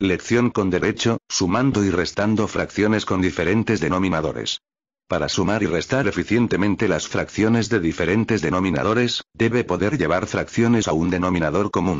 Lección con derecho, sumando y restando fracciones con diferentes denominadores. Para sumar y restar eficientemente las fracciones de diferentes denominadores, debe poder llevar fracciones a un denominador común.